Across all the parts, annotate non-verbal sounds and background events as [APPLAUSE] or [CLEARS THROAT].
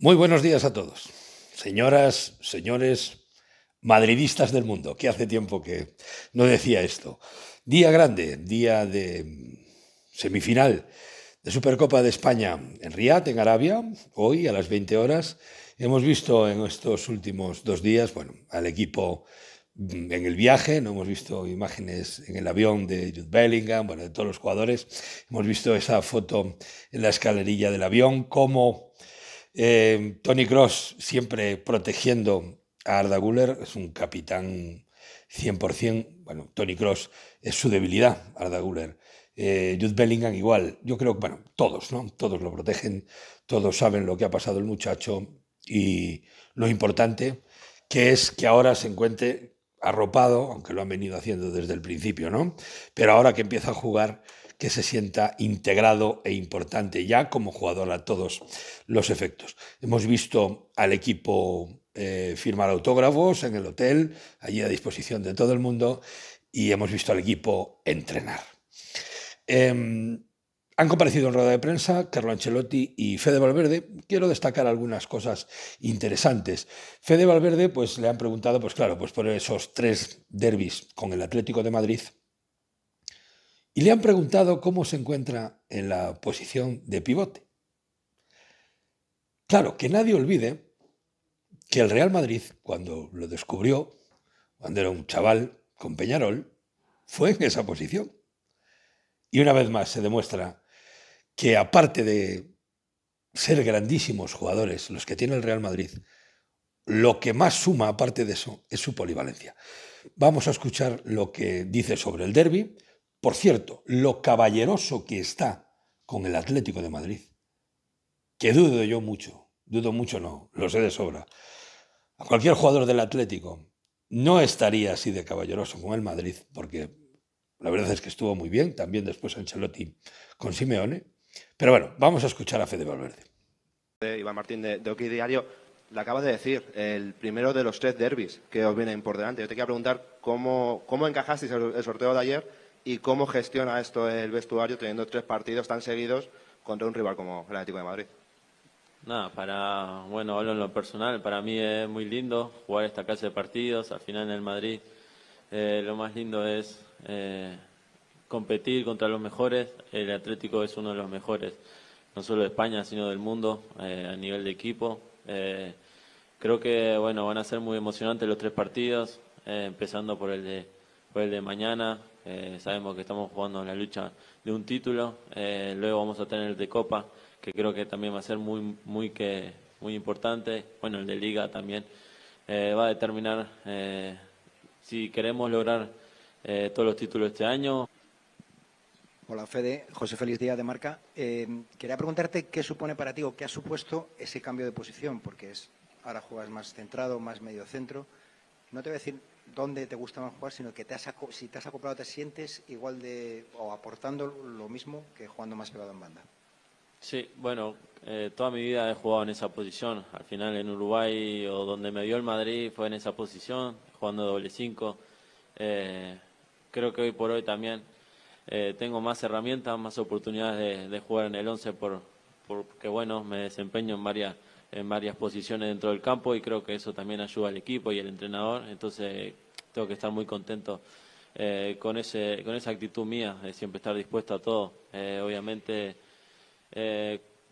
Muy buenos días a todos, señoras, señores, madridistas del mundo, que hace tiempo que no decía esto. Día grande, día de semifinal de Supercopa de España en Riyadh, en Arabia, hoy a las 20 horas. Hemos visto en estos últimos dos días, bueno, al equipo mm, en el viaje, no hemos visto imágenes en el avión de Jude Bellingham, bueno, de todos los jugadores. Hemos visto esa foto en la escalerilla del avión, cómo Em, Tony Cross siempre protegiendo a Arda Guller, es un capitán 100%. Bueno, Tony Cross es su debilidad, Arda Guller. Eh, Jude Bellingham igual. Yo creo que, bueno, todos, ¿no? Todos lo protegen, todos saben lo que ha pasado el muchacho y lo importante que es que ahora se encuentre arropado, aunque lo han venido haciendo desde el principio, ¿no? Pero ahora que empieza a jugar, que se sienta integrado e importante ya como jugador a todos los efectos. Hemos visto al equipo eh, firmar autógrafos en el hotel, allí a disposición de todo el mundo, y hemos visto al equipo entrenar. Em, han comparecido en rueda de prensa Carlo Ancelotti y Fede Valverde. Quiero destacar algunas cosas interesantes. Fede Valverde, pues le han preguntado, pues claro, pues por esos tres derbis con el Atlético de Madrid. Y le han preguntado cómo se encuentra en la posición de pivote. Claro, que nadie olvide que el Real Madrid, cuando lo descubrió, cuando era un chaval con Peñarol, fue en esa posición. Y una vez más se demuestra que aparte de ser grandísimos jugadores, los que tiene el Real Madrid, lo que más suma aparte de eso es su polivalencia. Vamos a escuchar lo que dice sobre el derby. Por cierto, lo caballeroso que está con el Atlético de Madrid, que dudo yo mucho, dudo mucho no, lo sé de sobra. A cualquier jugador del Atlético no estaría así de caballeroso con el Madrid, porque la verdad es que estuvo muy bien, también después Ancelotti con Simeone, pero bueno, vamos a escuchar a Fede Valverde. Iván Martín de, de Diario, le acabas de decir, el primero de los tres derbis que os vienen por delante. Yo te quería preguntar cómo, cómo encajasteis el, sorteo de ayer y cómo gestiona esto el vestuario teniendo tres partidos tan seguidos contra un rival como el Atlético de Madrid. Nada, para, bueno, hablo en lo personal, para mí es muy lindo jugar esta clase de partidos, al final en el Madrid eh, lo más lindo es eh, competir contra los mejores. El Atlético es uno de los mejores, no solo de España, sino del mundo, eh, a nivel de equipo. Eh, creo que bueno, van a ser muy emocionantes los tres partidos, eh, empezando por el de, por el de mañana. sabemos que estamos jugando en la lucha de un título. luego vamos a tener el de Copa, que creo que también va a ser muy, muy, que, muy importante. Bueno, el de Liga también va a determinar si queremos lograr todos los títulos este año. Hola, Fede. José Félix Díaz de Marca. Eh, quería preguntarte qué supone para ti o qué ha supuesto ese cambio de posición, porque es ahora juegas más centrado, más medio centro. No te voy a decir dónde te gusta más jugar, sino que te has, si te has acoplado te sientes igual de o aportando lo mismo que jugando más pegado en banda. Sí, bueno, eh, toda mi vida he jugado en esa posición. Al final en Uruguay o donde me vio el Madrid fue en esa posición, jugando doble cinco. Eh, creo que hoy por hoy también eh, tengo más herramientas, más oportunidades de, jugar en el 11 porque bueno, me desempeño en varias en varias posiciones dentro del campo y creo que eso también ayuda al equipo y al entrenador, entonces tengo que estar muy contento eh, con ese con esa actitud mía, de siempre estar dispuesto a todo. Eh, obviamente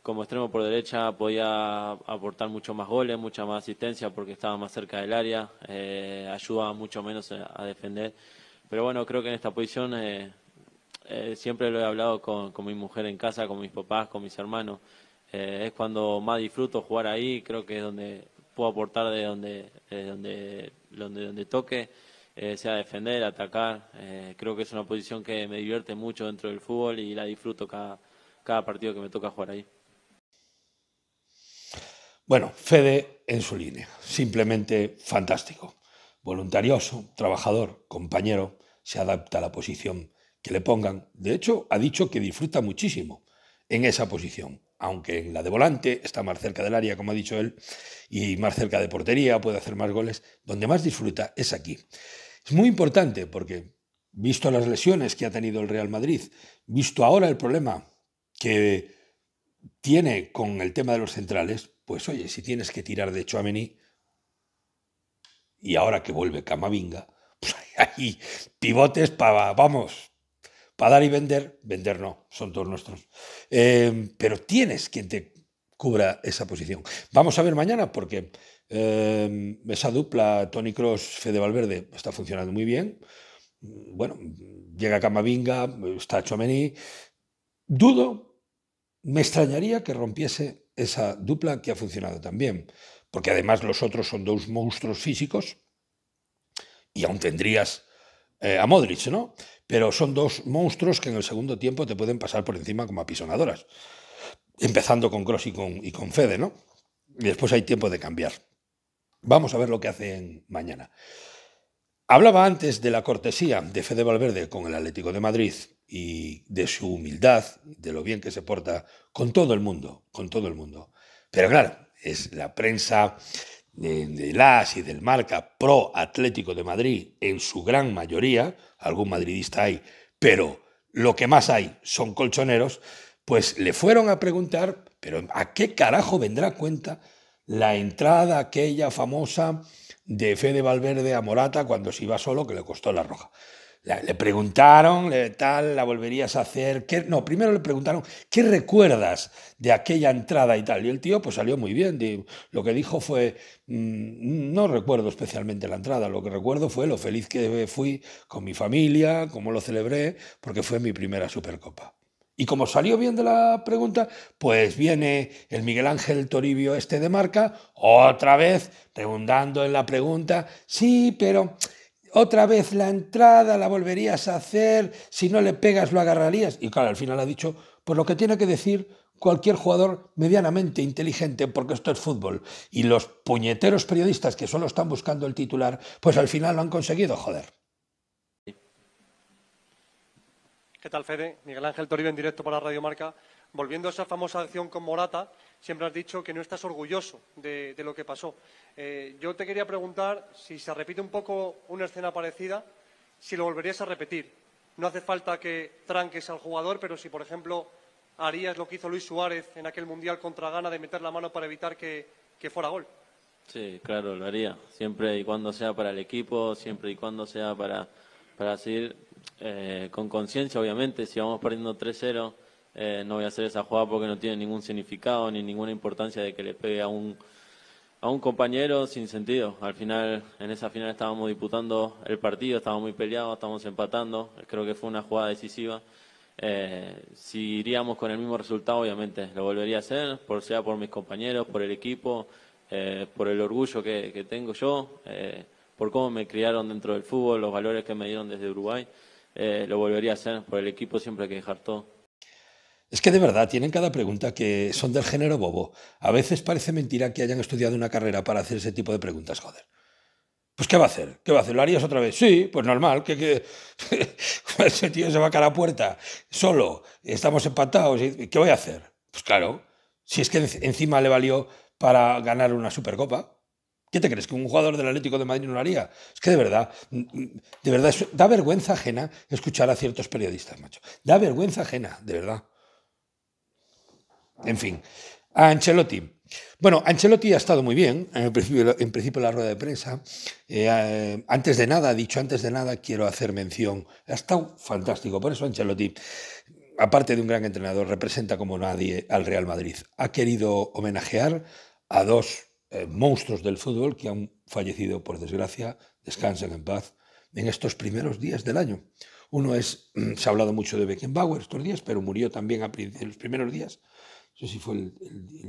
como extremo por derecha podía aportar mucho más goles, mucha más asistencia porque estaba más cerca del área, ayudaba mucho menos a, a defender. Pero bueno, creo que en esta posición eh, siempre lo he hablado con, mi mujer en casa, con mis papás, con mis hermanos. Eh, es cuando más disfruto jugar ahí, creo que es donde puedo aportar de donde, donde, donde, donde toque, eh, sea defender, atacar. creo que es una posición que me divierte mucho dentro del fútbol y la disfruto cada, cada partido que me toca jugar ahí. Bueno, Fede en su línea, simplemente fantástico voluntarioso, trabajador, compañero, se adapta a la posición que le pongan. De hecho, ha dicho que disfruta muchísimo en esa posición, aunque en la de volante está más cerca del área, como ha dicho él, y más cerca de portería, puede hacer más goles. Donde más disfruta es aquí. Es muy importante porque, visto las lesiones que ha tenido el Real Madrid, visto ahora el problema que tiene con el tema de los centrales, pues oye, si tienes que tirar de Chouameni y ahora que vuelve Camavinga, [LAUGHS] pues hay pivotes para, vamos, dar y vender, vender no, son todos nuestros. Eh, pero tienes quien te cubra esa posición. Vamos a ver mañana porque eh, esa dupla Tony Cross, Fede Valverde está funcionando muy bien. Bueno, llega Camavinga, está Chomení. Dudo, me extrañaría que rompiese esa dupla que ha funcionado bien. porque además los otros son dos monstruos físicos y aún tendrías eh, a Modric, ¿no? Pero son dos monstruos que en el segundo tiempo te pueden pasar por encima como apisonadoras. Empezando con Cross y con, y con Fede, ¿no? Y después hay tiempo de cambiar. Vamos a ver lo que hacen mañana. Hablaba antes de la cortesía de Fede Valverde con el Atlético de Madrid y de su humildad, de lo bien que se porta con todo el mundo, con todo el mundo. Pero claro, es la prensa del AS y del marca pro Atlético de Madrid en su gran mayoría, algún madridista hay, pero lo que más hay son colchoneros, pues le fueron a preguntar, pero ¿a qué carajo vendrá cuenta la entrada aquella famosa de Fede Valverde a Morata cuando se iba solo que le costó la roja? le preguntaron, tal, la volverías a hacer. No, primero le preguntaron, ¿qué recuerdas de aquella entrada y tal? Y el tío pues salió muy bien. lo que dijo fue, mm, no recuerdo especialmente la entrada, lo que recuerdo fue lo feliz que fui con mi familia, cómo lo celebré, porque fue mi primera Supercopa. Y como salió bien de la pregunta, pues viene el Miguel Ángel Toribio este de marca, otra vez preguntando en la pregunta, sí, pero otra vez la entrada, la volverías a hacer, si no le pegas lo agarrarías. Y claro, al final ha dicho, pues lo que tiene que decir cualquier jugador medianamente inteligente, porque esto es fútbol. Y los puñeteros periodistas que solo están buscando el titular, pues al final lo han conseguido, joder. ¿Qué tal, Fede? Miguel Ángel Toribio en directo para Radio Marca. Volviendo a esa famosa acción con Morata, siempre has dicho que no estás orgulloso de, lo que pasó. Eh, yo te quería preguntar si se repite un poco una escena parecida, si lo volverías a repetir. No hace falta que tranques al jugador, pero si, por ejemplo, harías lo que hizo Luis Suárez en aquel Mundial contra Gana de meter la mano para evitar que, fuera gol. Sí, claro, lo haría. Siempre y cuando sea para el equipo, siempre y cuando sea para, para seguir eh, con conciencia, obviamente, si vamos perdiendo 3-0, eh, no voy a hacer esa jugada porque no tiene ningún significado ni ninguna importancia de que le pegue a un, a un compañero sin sentido. Al final, en esa final estábamos disputando el partido, estábamos muy peleados, estábamos empatando, creo que fue una jugada decisiva. Eh, si iríamos con el mismo resultado, obviamente lo volvería a hacer, por sea por mis compañeros, por el equipo, eh, por el orgullo que, tengo yo, por cómo me criaron dentro del fútbol, los valores que me dieron desde Uruguay. Eh, lo volvería a hacer por el equipo siempre que dejar todo. Es que de verdad tienen cada pregunta que son del género bobo. A veces parece mentira que hayan estudiado una carrera para hacer ese tipo de preguntas, joder. Pues ¿qué va a hacer? ¿Qué va a hacer? ¿Lo harías otra vez? Sí, pues normal, que, [LAUGHS] pues ese tío se va a cara a puerta, solo, estamos empatados, ¿qué voy a hacer? Pues claro, si es que encima le valió para ganar una supercopa. ¿Qué te crees? ¿Que un jugador del Atlético de Madrid no lo haría? Es que de verdad, mm, mm, de verdad, da vergüenza ajena escuchar a ciertos periodistas, macho. Da vergüenza ajena, de verdad. En fin, a Ancelotti. Bueno, Ancelotti ha estado muy bien en, principio, en principio la rueda de prensa. Eh, eh, antes de nada, dicho antes de nada, quiero hacer mención. Ha estado fantástico. Por eso Ancelotti, aparte de un gran entrenador, representa como nadie al Real Madrid. Ha querido homenajear a dos eh, monstruos del fútbol que han fallecido, por desgracia, descansen en paz en estos primeros días del año. Uno es, mm, se ha hablado mucho de Beckenbauer estos días, pero murió también a en los primeros días, no sé si fue el,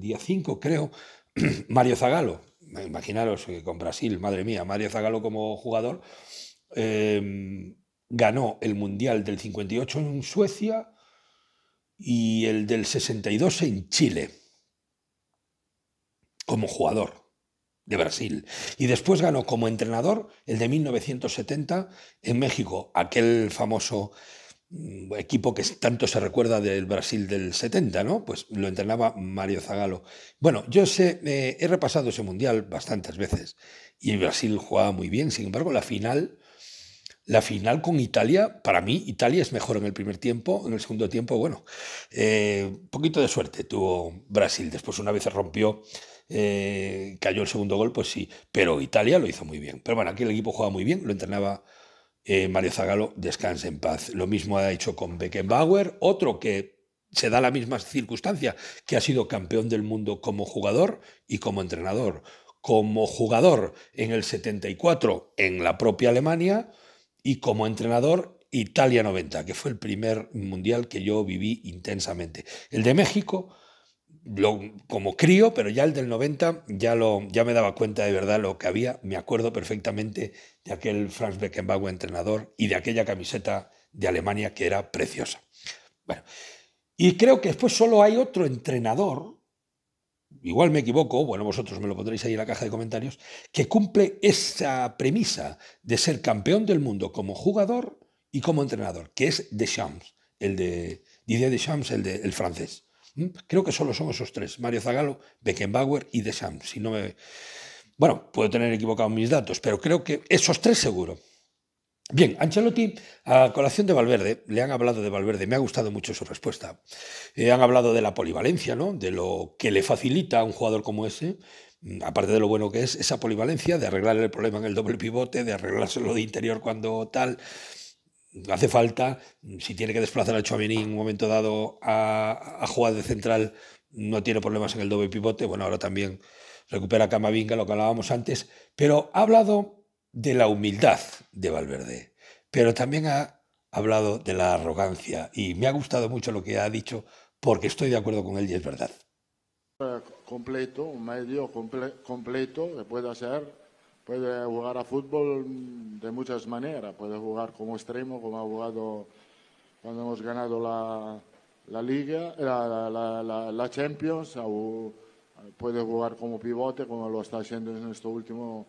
día 5, creo, [CLEARS THROAT] Mario Zagalo, imaginaros que con Brasil, madre mía, Mario Zagalo como jugador, em, ganó el Mundial del 58 en Suecia y el del 62 en Chile como jugador de Brasil. Y después ganó como entrenador el de 1970 en México, aquel famoso mm, equipo que tanto se recuerda del Brasil del 70, ¿no? Pues lo entrenaba Mario Zagallo. Bueno, yo sé, eh, he repasado ese mundial bastantes veces y Brasil jugaba muy bien, sin embargo, la final, la final con Italia, para mí Italia es mejor en el primer tiempo, en el segundo tiempo, bueno, un eh, poquito de suerte tuvo Brasil, después una vez rompió eh, cayó el segundo gol, pues sí. Pero Italia lo hizo muy bien. Pero bueno, aquí el equipo juega muy bien, lo entrenaba eh, Mario Zagallo, descanse en paz. Lo mismo ha hecho con Beckenbauer, otro que se da la misma circunstancia, que ha sido campeón del mundo como jugador y como entrenador. Como jugador en el 74 en la propia Alemania y como entrenador Italia 90, que fue el primer mundial que yo viví intensamente. El de México como crío, pero ya el del 90 ya, lo, ya me daba cuenta de verdad lo que había. Me acuerdo perfectamente de aquel Franz Beckenbauer entrenador y de aquella camiseta de Alemania que era preciosa. Bueno, y creo que después solo hay otro entrenador, igual me equivoco, bueno, vosotros me lo pondréis ahí en la caja de comentarios, que cumple esa premisa de ser campeón del mundo como jugador y como entrenador, que es Deschamps, el de Didier Deschamps, el, de, el francés. Mm, creo que solo son esos tres, Mario Zagallo, Beckenbauer y Deschamps. Si no me... Bueno, puedo tener equivocado mis datos, pero creo que esos tres seguro. Bien, Ancelotti, a colación de Valverde, le han hablado de Valverde, me ha gustado mucho su respuesta. Eh, han hablado de la polivalencia, ¿no? De lo que le facilita a un jugador como ese, mm, aparte de lo bueno que es, esa polivalencia, de arreglar el problema en el doble pivote, de arreglárselo de interior cuando tal hace falta, si tiene que desplazar a Chouameni en un momento dado a, jugar de central, no tiene problemas en el doble pivote, bueno, ahora también recupera Camavinga, lo que hablábamos antes, pero ha hablado de la humildad de Valverde, pero también ha hablado de la arrogancia y me ha gustado mucho lo que ha dicho porque estoy de acuerdo con él y es verdad. Completo, un medio completo que pueda ser puede jugar a fútbol de muchas maneras. Puede jugar como extremo, como ha jugado cuando hemos ganado la, la Liga, eh, la, Champions. puede jugar como pivote, como lo está haciendo en este último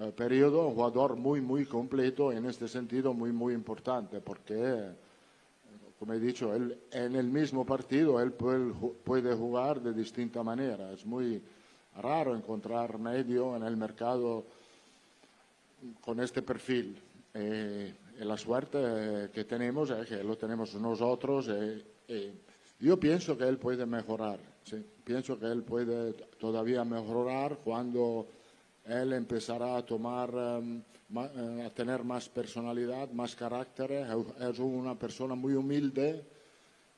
eh, periodo. Un jugador muy, muy completo en este sentido, muy, muy importante, porque, como he dicho, él, en el mismo partido él puede, puede jugar de distinta manera. Es muy raro encontrar medio en el mercado con este perfil. Eh, la suerte eh, que tenemos eh, que lo tenemos nosotros. Eh, yo pienso que él puede mejorar, pienso que él puede todavía mejorar cuando él empezará a tomar, em, a tener más personalidad, más carácter. Es una persona muy humilde,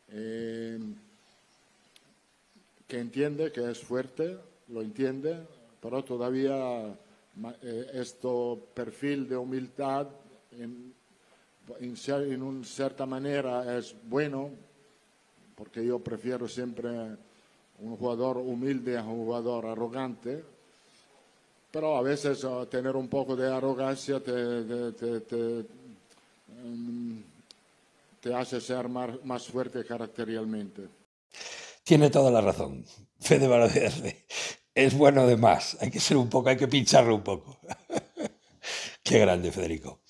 que entiende que es fuerte, lo entiende, pero todavía este perfil de humildad en, cierta manera es bueno, porque yo prefiero siempre un jugador humilde a un jugador arrogante, pero a veces ah, tener un poco de arrogancia te, mm, hace ser más, más fuerte caracterialmente. Tiene toda la razón. Fede Valverde es bueno de más. Hay que ser un poco, hay que pincharlo un poco. [LAUGHS] Qué grande, Federico.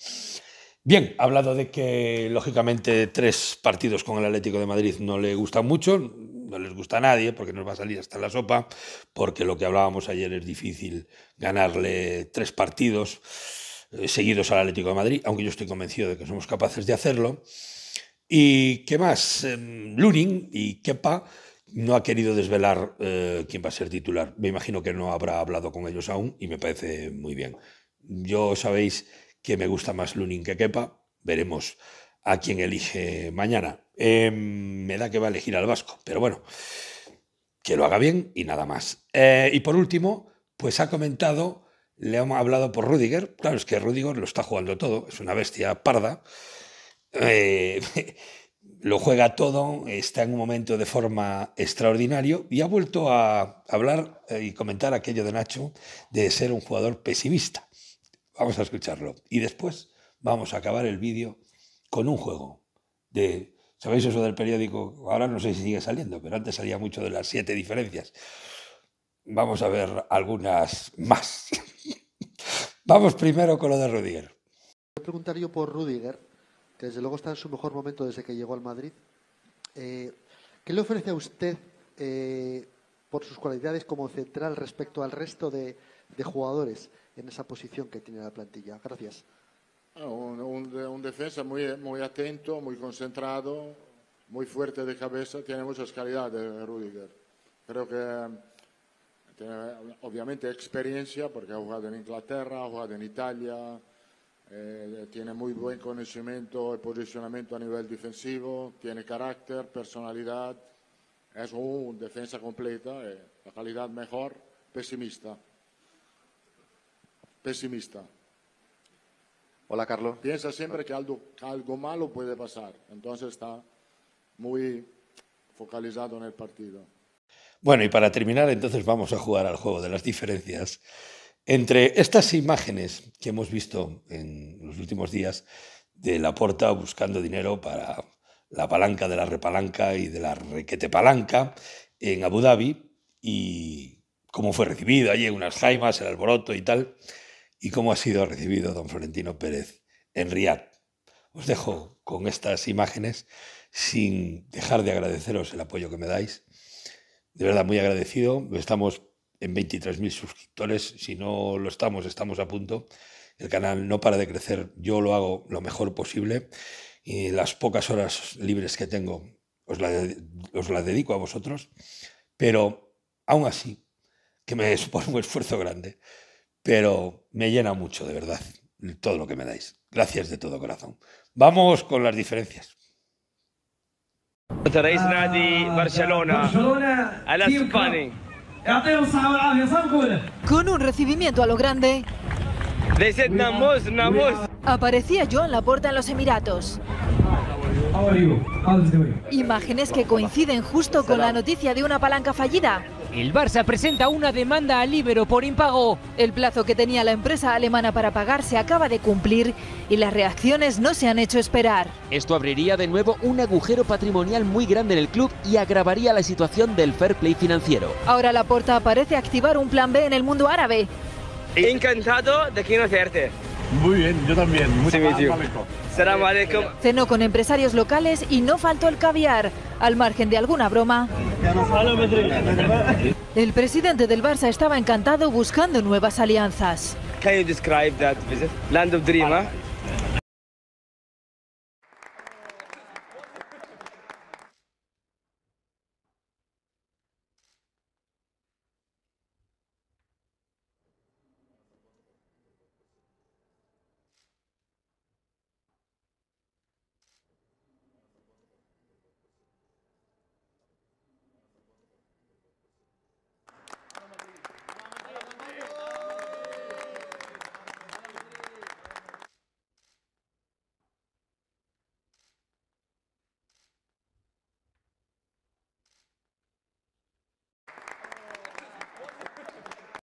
Bien, hablado de que lógicamente tres partidos con el Atlético de Madrid no le gustan mucho, no les gusta a nadie porque nos va a salir hasta la sopa, porque lo que hablábamos ayer es difícil ganarle tres partidos eh, seguidos al Atlético de Madrid, aunque yo estoy convencido de que somos capaces de hacerlo. ¿Y qué más? Em, Luring y Kepa no ha querido desvelar eh, quién va a ser titular. Me imagino que no habrá hablado con ellos aún y me parece muy bien. Yo sabéis que me gusta más Lunin que Kepa. Veremos a quién elige mañana. Em, me da que va a elegir al Vasco, pero bueno, que lo haga bien y nada más. Eh, y por último, pues ha comentado, le hemos hablado por Rudiger. Claro, es que Rudiger lo está jugando todo, es una bestia parda. Eh, [LAUGHS] lo juega todo, está en un momento de forma extraordinario y ha vuelto a hablar eh, y comentar aquello de Nacho de ser un jugador pesimista. Vamos a escucharlo. Y después vamos a acabar el vídeo con un juego de... ¿Sabéis eso del periódico? Ahora no sé si sigue saliendo, pero antes salía mucho de las siete diferencias. Vamos a ver algunas más. [LAUGHS] vamos primero con lo de Rudiger. Preguntar yo por Rudiger desde luego está en su mejor momento desde que llegó al Madrid. Eh, ¿Qué le ofrece a usted eh, por sus cualidades como central respecto al resto de, jugadores en esa posición que tiene la plantilla? Gracias. Ah, un, un, defensa muy, muy atento, muy concentrado, muy fuerte de cabeza, tiene muchas calidades Rüdiger. Creo que eh, tiene obviamente experiencia porque ha jugado en Inglaterra, ha jugado en Italia, eh, tiene muy buen conocimiento y posicionamiento a nivel defensivo, tiene carácter, personalidad, es un defensa completa, eh, la calidad mejor, pesimista. Pesimista. Hola, Carlos. Piensa siempre que algo, que algo malo puede pasar, entonces está muy focalizado en el partido. Bueno, y para terminar, entonces vamos a jugar al juego de las diferencias entre estas imágenes que hemos visto en los últimos días de La Porta buscando dinero para la palanca de la repalanca y de la requetepalanca en Abu Dhabi y cómo fue recibido allí en unas jaimas, el alboroto y tal, y cómo ha sido recibido don Florentino Pérez en Riad. Os dejo con estas imágenes sin dejar de agradeceros el apoyo que me dais. De verdad, muy agradecido. Estamos en 23.000 suscriptores. Si no lo estamos, estamos a punto. El canal no para de crecer. Yo lo hago lo mejor posible y las pocas horas libres que tengo os las dedico a vosotros. Pero aún así, que me [LAUGHS] supone un esfuerzo grande, pero me llena mucho, de verdad, todo lo que me dais. Gracias de todo corazón. Vamos con las diferencias. Barcelona, ah, Barcelona, la con un recibimiento a lo grande. Aparecía yo en la puerta en los Emiratos. Imágenes que coinciden justo con la noticia de una palanca fallida. El Barça presenta una demanda a Ibero por impago. El plazo que tenía la empresa alemana para pagar se acaba de cumplir y las reacciones no se han hecho esperar. Esto abriría de nuevo un agujero patrimonial muy grande en el club y agravaría la situación del fair play financiero. Ahora la puerta parece activar un plan B en el mundo árabe. Encantado de conocerte. Muy bien, yo también. Muchas eh, eh, Cenó con empresarios locales y no faltó el caviar, al margen de alguna broma. El presidente del Barça estaba encantado buscando nuevas alianzas.